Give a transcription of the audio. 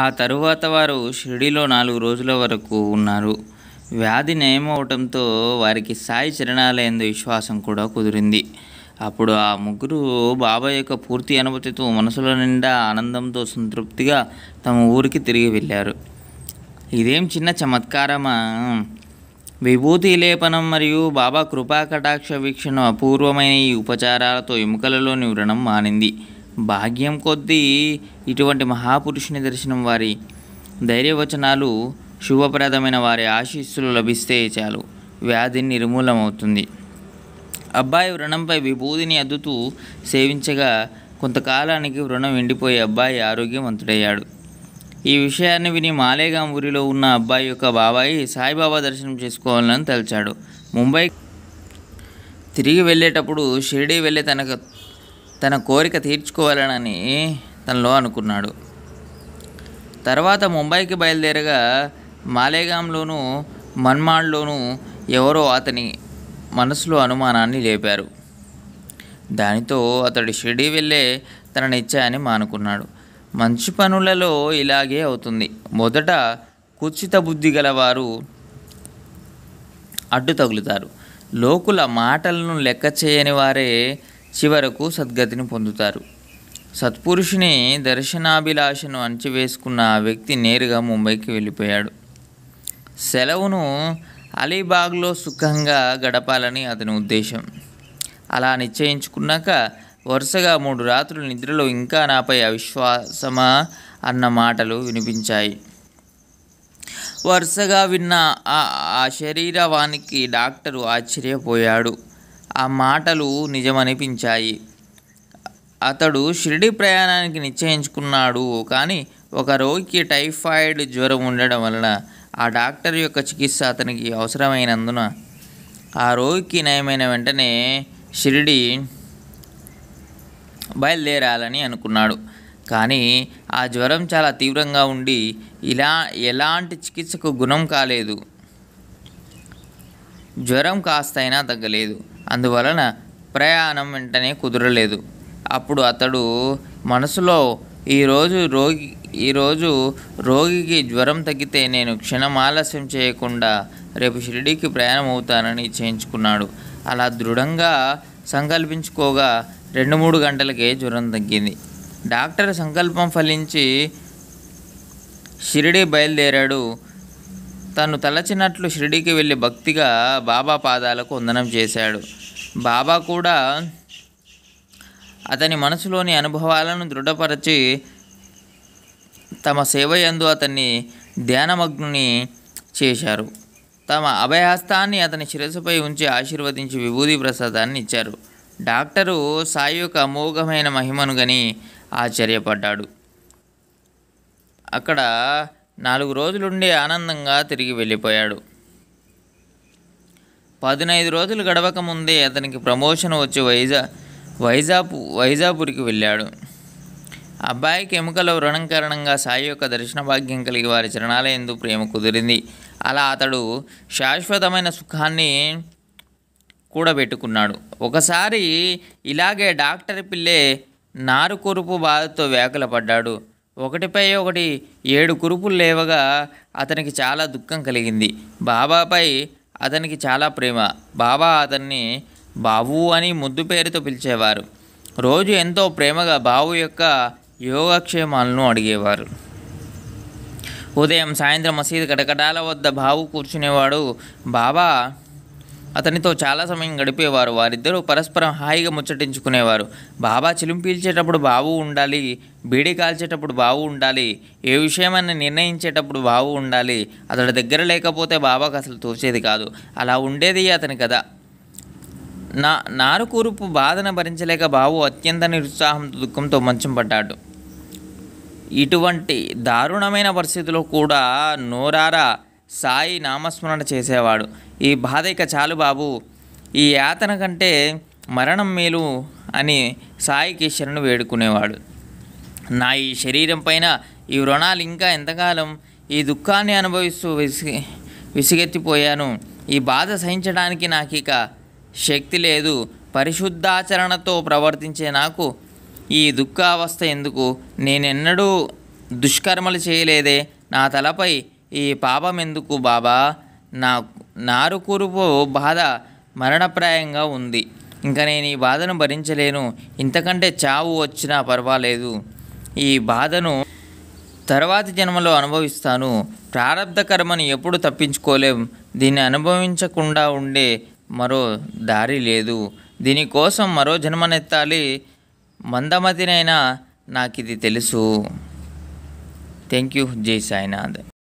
ఆ తరువాత వారు షిరిడిలో నాలుగు రోజుల వరకు ఉన్నారు వ్యాధి నయమవటంతో వారికి సాయి చరణాలయందు విశ్వాసం కూడా కుదిరింది అప్పుడు ఆ ముగ్గురు బాబా యొక్క పూర్తి అనుమతితో మనసులో నిండా ఆనందంతో సంతృప్తిగా తమ ఊరికి తిరిగి వెళ్ళారు ఇదేం చిన్న చమత్కారమా విభూతి లేపనం మరియు బాబా కృపా కటాక్ష వీక్షణ అపూర్వమైన ఈ ఉపచారాలతో ఎముకలలోని వ్రణం మానింది భాగ్యం కొద్దీ ఇటువంటి మహాపురుషుని దర్శనం వారి ధైర్యవచనాలు శుభప్రదమైన వారి ఆశీస్సులు లభిస్తే చాలు వ్యాధి నిర్మూలమవుతుంది అబ్బాయి వ్రణంపై విభూదిని అద్దుతూ సేవించగా కొంతకాలానికి వృణం ఎండిపోయి అబ్బాయి ఆరోగ్యవంతుడయ్యాడు ఈ విషయాన్ని విని మాలేగాం ఊరిలో ఉన్న అబ్బాయి యొక్క బాబాయి సాయిబాబా దర్శనం చేసుకోవాలని తలిచాడు ముంబై తిరిగి వెళ్ళేటప్పుడు షిరిడీ వెళ్ళే తనకు తన కోరిక తీర్చుకోవాలని తనలో అనుకున్నాడు తర్వాత ముంబైకి బయలుదేరగా మాలేగాంలోనూ మన్మాడ్లోనూ ఎవరో అతని మనసులో అనుమానాన్ని లేపారు దానితో అతడు షిడి వెళ్ళే తన నిశ్చయాన్ని మానుకున్నాడు మంచి పనులలో ఇలాగే అవుతుంది మొదట కుచిత బుద్ధి గలవారు అడ్డు తగులుతారు లోకుల మాటలను లెక్క చేయని వారే చివరకు సద్గతిని పొందుతారు సత్పురుషుని దర్శనాభిలాషను అణచివేసుకున్న ఆ వ్యక్తి నేరుగా ముంబైకి వెళ్ళిపోయాడు సెలవును అలీబాగ్లో సుఖంగా గడపాలని అతని ఉద్దేశం అలా నిశ్చయించుకున్నాక వరుసగా మూడు రాత్రులు నిద్రలో ఇంకా నాపై అవిశ్వాసమా అన్న మాటలు వినిపించాయి వరుసగా విన్న ఆ శరీరవానికి డాక్టరు ఆశ్చర్యపోయాడు ఆ మాటలు నిజమనిపించాయి అతడు షిరిడి ప్రయాణానికి నిశ్చయించుకున్నాడు కానీ ఒక రోగికి టైఫాయిడ్ జ్వరం ఉండడం వలన ఆ డాక్టర్ యొక్క చికిత్స అతనికి అవసరమైనందున ఆ రోగికి నయమైన వెంటనే షిరిడి బయలుదేరాలని అనుకున్నాడు కానీ ఆ జ్వరం చాలా తీవ్రంగా ఉండి ఇలా ఎలాంటి చికిత్సకు గుణం కాలేదు జ్వరం కాస్తైనా తగ్గలేదు అందువలన ప్రయాణం వెంటనే కుదరలేదు అప్పుడు అతడు మనసులో ఈరోజు రోగి ఈరోజు రోగికి జ్వరం తగ్గితే నేను క్షణం ఆలస్యం చేయకుండా రేపు షిరిడీకి ప్రయాణం అవుతానని చేయించుకున్నాడు అలా దృఢంగా సంకల్పించుకోగా రెండు మూడు గంటలకే జ్వరం తగ్గింది డాక్టర్ సంకల్పం ఫలించి షిరిడి బయలుదేరాడు తను తలచినట్లు షిరిడికి వెళ్ళి భక్తిగా బాబా పాదాలకు వందనం చేశాడు బాబా కూడా అతని మనసులోని అనుభవాలను దృఢపరచి తమ సేవయందు అతన్ని ధ్యానమగ్నుని చేశారు తమ అభయహస్తాన్ని అతని శిరస్సుపై ఉంచి ఆశీర్వదించి విభూతి ప్రసాదాన్ని ఇచ్చారు డాక్టరు సాయి యొక్క అమోఘమైన మహిమను గని ఆశ్చర్యపడ్డాడు అక్కడ నాలుగు రోజులుండే ఆనందంగా తిరిగి వెళ్ళిపోయాడు పదినైదు రోజులు గడవక ముందే అతనికి ప్రమోషన్ వచ్చి వైజా వైజాపు వైజాపూర్కి వెళ్ళాడు అబ్బాయికి ఎముకల వ్రణం కారణంగా సాయి యొక్క దర్శన భాగ్యం కలిగి వారి చరణాలయందు ప్రేమ కుదిరింది అలా అతడు శాశ్వతమైన సుఖాన్ని కూడబెట్టుకున్నాడు ఒకసారి ఇలాగే డాక్టర్ పిల్లే నారు కురుపు బాధతో పడ్డాడు ఒకటిపై ఒకటి ఏడు కురుపులు లేవగా అతనికి చాలా దుఃఖం కలిగింది బాబాపై అతనికి చాలా ప్రేమ బాబా అతన్ని బాబు అని ముద్దు పేరుతో పిలిచేవారు రోజు ఎంతో ప్రేమగా బావు యొక్క యోగక్షేమాలను అడిగేవారు ఉదయం సాయంత్రం మసీదు కటకటాల వద్ద బావు కూర్చునేవాడు బాబా అతనితో చాలా సమయం గడిపేవారు వారిద్దరూ పరస్పరం హాయిగా ముచ్చటించుకునేవారు బాబా చిలుం పీల్చేటప్పుడు బావు ఉండాలి బీడీ కాల్చేటప్పుడు బావు ఉండాలి ఏ విషయమని నిర్ణయించేటప్పుడు బావు ఉండాలి అతడి దగ్గర లేకపోతే బాబాకు అసలు తోచేది కాదు అలా ఉండేది అతని కదా నా నారు కూరుపు బాధను భరించలేక బావు అత్యంత నిరుత్సాహంతో దుఃఖంతో మంచం పడ్డాడు ఇటువంటి దారుణమైన పరిస్థితిలో కూడా నోరారా సాయి నామస్మరణ చేసేవాడు ఈ బాధ ఇక చాలు బాబు ఈ యాతన కంటే మరణం మేలు అని సాయికి శరణు వేడుకునేవాడు నా ఈ శరీరం పైన ఈ రుణాలు ఇంకా ఎంతకాలం ఈ దుఃఖాన్ని అనుభవిస్తూ విసి విసిగెత్తిపోయాను ఈ బాధ సహించడానికి నాకు ఇక శక్తి లేదు పరిశుద్ధాచరణతో ప్రవర్తించే నాకు ఈ దుఃఖావస్థ ఎందుకు నేనెన్నడూ దుష్కర్మలు చేయలేదే నా తలపై ఈ పాపం ఎందుకు బాబా నా నారు కురుపు బాధ మరణప్రాయంగా ఉంది ఇంకా నేను ఈ బాధను భరించలేను ఇంతకంటే చావు వచ్చినా పర్వాలేదు ఈ బాధను తర్వాతి జన్మలో అనుభవిస్తాను ప్రారంధ కర్మను ఎప్పుడు తప్పించుకోలేం దీన్ని అనుభవించకుండా ఉండే మరో దారి లేదు దీనికోసం మరో జన్మనెత్తాలి మందమతినైనా నాకు ఇది తెలుసు థ్యాంక్ యూ జై సాయినాథ్